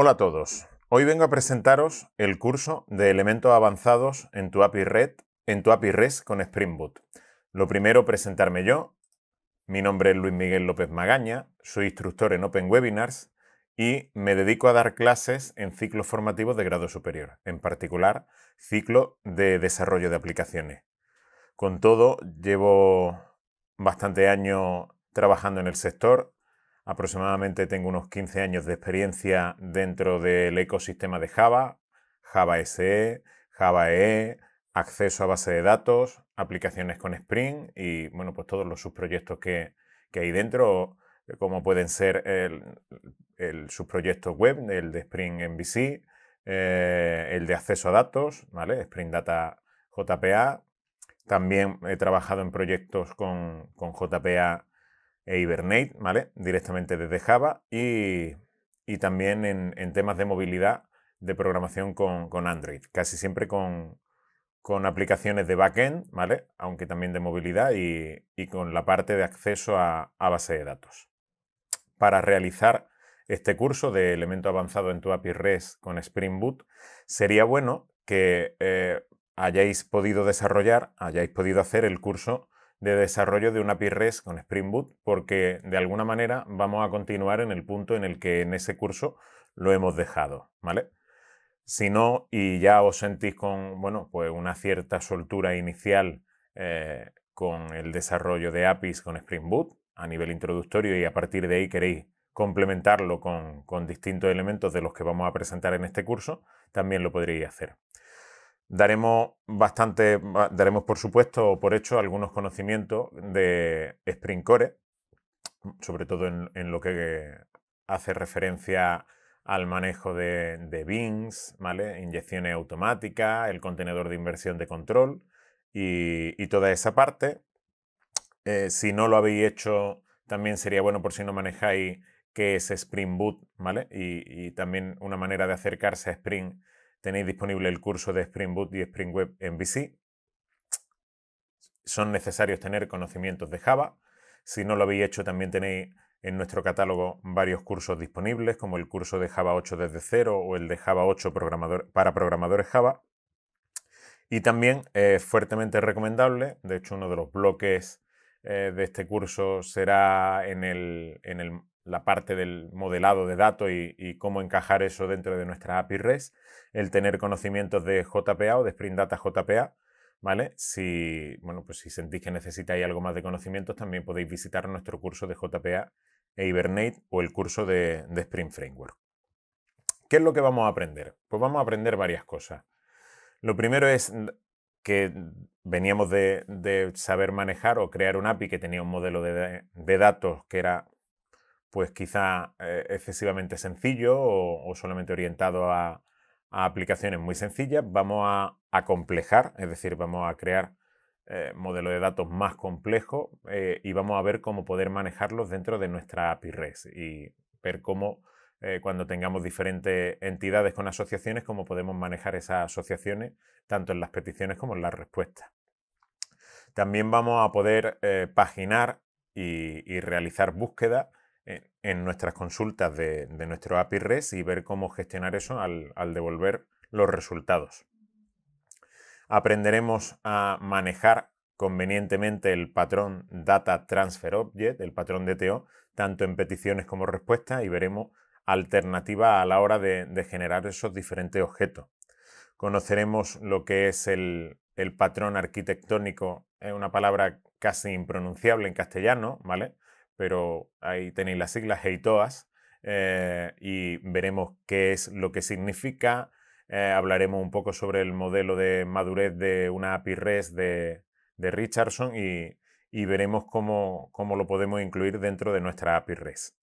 Hola a todos. Hoy vengo a presentaros el curso de elementos avanzados en tu API Red, en tu con Spring Boot. Lo primero, presentarme yo. Mi nombre es Luis Miguel López Magaña, soy instructor en Open Webinars y me dedico a dar clases en ciclos formativos de grado superior, en particular ciclo de desarrollo de aplicaciones. Con todo, llevo bastante años trabajando en el sector, Aproximadamente tengo unos 15 años de experiencia dentro del ecosistema de Java, Java SE, Java EE, acceso a base de datos, aplicaciones con Spring y bueno, pues todos los subproyectos que, que hay dentro, como pueden ser el, subproyecto web, el de Spring MVC, eh, el de acceso a datos, ¿vale? Spring Data JPA. También he trabajado en proyectos con, con JPA e Hibernate, ¿vale? Directamente desde Java y, también en, temas de movilidad de programación con, Android, casi siempre con, aplicaciones de backend, ¿vale? Aunque también de movilidad y, con la parte de acceso a, base de datos. Para realizar este curso de elemento avanzado en tu API REST con Spring Boot, sería bueno que eh, hayáis podido desarrollar, hayáis podido hacer el curso de desarrollo de una API REST con Spring Boot, porque de alguna manera vamos a continuar en el punto en el que en ese curso lo hemos dejado, ¿vale? Si no, y ya os sentís con, bueno, pues una cierta soltura inicial eh, con el desarrollo de APIs con Spring Boot a nivel introductorio y a partir de ahí queréis complementarlo con, con distintos elementos de los que vamos a presentar en este curso, también lo podréis hacer. Daremos bastante, daremos por supuesto o por hecho algunos conocimientos de Spring Core, sobre todo en, lo que hace referencia al manejo de, de bins, ¿vale? inyecciones automáticas, el contenedor de inversión de control y, toda esa parte. Eh, si no lo habéis hecho, también sería bueno por si no manejáis qué es Spring Boot, ¿vale? Y, y también una manera de acercarse a Spring Tenéis disponible el curso de Spring Boot y Spring Web en VC. Son necesarios tener conocimientos de Java. Si no lo habéis hecho, también tenéis en nuestro catálogo varios cursos disponibles, como el curso de Java 8 desde cero o el de Java 8 programador, para programadores Java. Y también es fuertemente recomendable, de hecho uno de los bloques eh, de este curso será en el, en el, la parte del modelado de datos y, cómo encajar eso dentro de nuestra API REST, el tener conocimientos de JPA o de Spring Data JPA, ¿vale? Si, bueno, pues si sentís que necesitáis algo más de conocimientos, también podéis visitar nuestro curso de JPA e Hibernate o el curso de, Spring Framework. ¿Qué es lo que vamos a aprender? Pues vamos a aprender varias cosas. Lo primero es que veníamos de, saber manejar o crear un API que tenía un modelo de datos que era pues quizá eh, excesivamente sencillo o, solamente orientado a, aplicaciones muy sencillas, vamos a, complejar, es decir, vamos a crear eh, modelos de datos más complejos eh, y vamos a ver cómo poder manejarlos dentro de nuestra API REST y ver cómo cuando tengamos diferentes entidades con asociaciones, cómo podemos manejar esas asociaciones tanto en las peticiones como en las respuestas. También vamos a poder paginar y, y realizar búsquedas en nuestras consultas de, nuestro API REST y ver cómo gestionar eso al, devolver los resultados. Aprenderemos a manejar convenientemente el patrón Data Transfer Object, el patrón DTO, tanto en peticiones como respuestas y veremos alternativas a la hora de, generar esos diferentes objetos. Conoceremos lo que es el, el patrón arquitectónico, es una palabra casi impronunciable en castellano, ¿vale? pero ahí tenéis las siglas HEITOAS eh, y veremos qué es lo que significa. Eh, hablaremos un poco sobre el modelo de madurez de una API REST de, Richardson y, veremos cómo, lo podemos incluir dentro de nuestra API REST.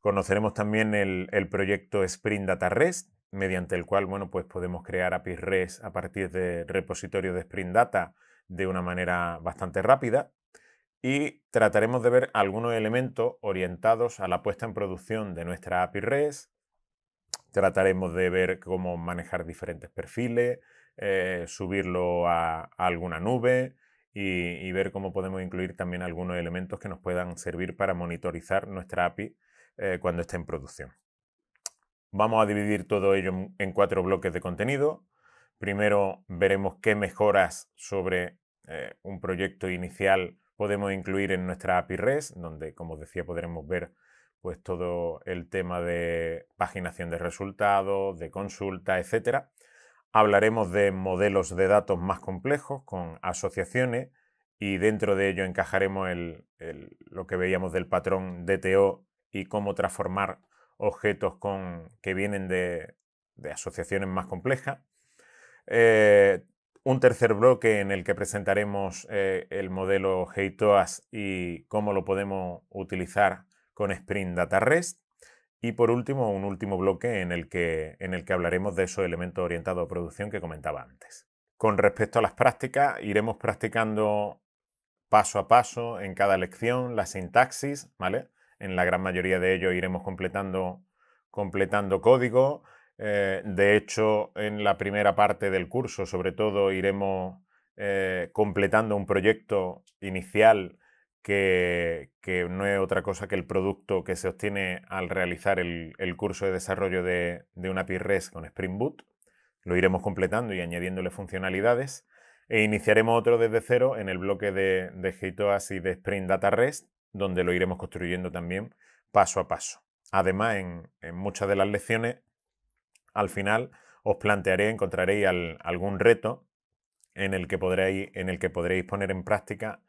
Conoceremos también el, proyecto Spring Data REST, mediante el cual pues podemos crear API REST a partir de repositorios de Spring Data de una manera bastante rápida y trataremos de ver algunos elementos orientados a la puesta en producción de nuestra API REST. Trataremos de ver cómo manejar diferentes perfiles, eh, subirlo a, alguna nube y, ver cómo podemos incluir también algunos elementos que nos puedan servir para monitorizar nuestra API eh, cuando esté en producción. Vamos a dividir todo ello en cuatro bloques de contenido. Primero veremos qué mejoras sobre eh, un proyecto inicial podemos incluir en nuestra API REST, donde, como os decía, podremos ver pues, todo el tema de paginación de resultados, de consulta, etc. Hablaremos de modelos de datos más complejos con asociaciones y dentro de ello encajaremos lo que veíamos del patrón DTO y cómo transformar objetos con, que vienen de, asociaciones más complejas. Eh, un tercer bloque en el que presentaremos eh, el modelo Heitoas y cómo lo podemos utilizar con Spring Data REST. Y por último, un último bloque en el que, en el que hablaremos de esos elementos orientados a producción que comentaba antes. Con respecto a las prácticas, iremos practicando paso a paso en cada lección la sintaxis, ¿vale? En la gran mayoría de ellos iremos completando, completando código, eh, de hecho, en la primera parte del curso, sobre todo, iremos eh, completando un proyecto inicial que, no es otra cosa que el producto que se obtiene al realizar el, curso de desarrollo de, una una REST con Spring Boot. Lo iremos completando y añadiéndole funcionalidades. E iniciaremos otro desde cero en el bloque de, de y de Spring Data REST, donde lo iremos construyendo también paso a paso. Además, en, en muchas de las lecciones al final os plantearé, encontraréis algún reto en el, que podréis, en el que podréis poner en práctica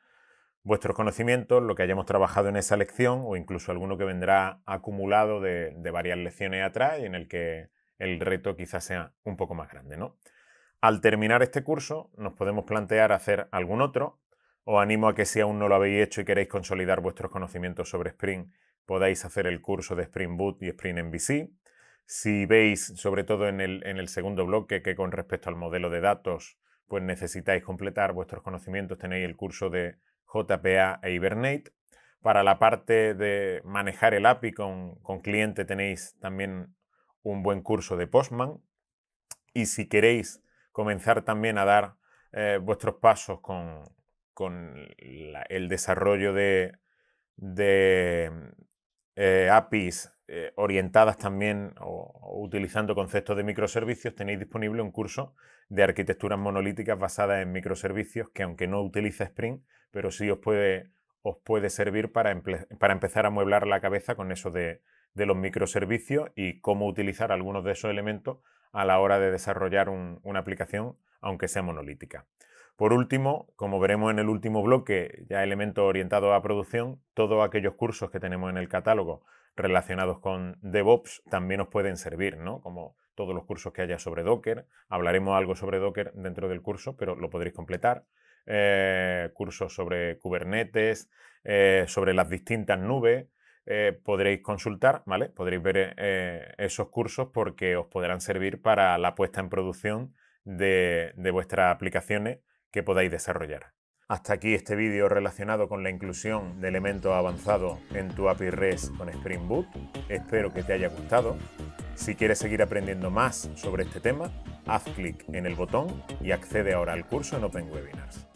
vuestros conocimientos, lo que hayamos trabajado en esa lección o incluso alguno que vendrá acumulado de, varias lecciones atrás y en el que el reto quizás sea un poco más grande, Al terminar este curso nos podemos plantear hacer algún otro. Os animo a que si aún no lo habéis hecho y queréis consolidar vuestros conocimientos sobre Spring, podáis hacer el curso de Spring Boot y Spring MVC. Si veis, sobre todo en el, segundo bloque, que con respecto al modelo de datos, pues necesitáis completar vuestros conocimientos, tenéis el curso de JPA e Hibernate. Para la parte de manejar el API con, cliente tenéis también un buen curso de Postman. Y si queréis comenzar también a dar eh, vuestros pasos con, el desarrollo de, eh, APIs eh, orientadas también o, utilizando conceptos de microservicios, tenéis disponible un curso de arquitecturas monolíticas basadas en microservicios que aunque no utiliza Spring, pero sí os puede, os puede servir para, empezar a mueblar la cabeza con eso de, los microservicios y cómo utilizar algunos de esos elementos a la hora de desarrollar una aplicación, aunque sea monolítica. Por último, como veremos en el último bloque, ya elementos orientados a producción, todos aquellos cursos que tenemos en el catálogo relacionados con DevOps también os pueden servir, ¿no? Como todos los cursos que haya sobre Docker. Hablaremos algo sobre Docker dentro del curso, pero lo podréis completar. Eh, cursos sobre Kubernetes, eh, sobre las distintas nubes. Eh, podréis consultar, ¿vale? Podréis ver esos cursos porque os podrán servir para la puesta en producción de vuestras aplicaciones que podáis desarrollar. Hasta aquí este vídeo relacionado con la inclusión de elementos avanzados en tu API REST con Spring Boot. Espero que te haya gustado. Si quieres seguir aprendiendo más sobre este tema, haz clic en el botón y accede ahora al curso en Open Webinars.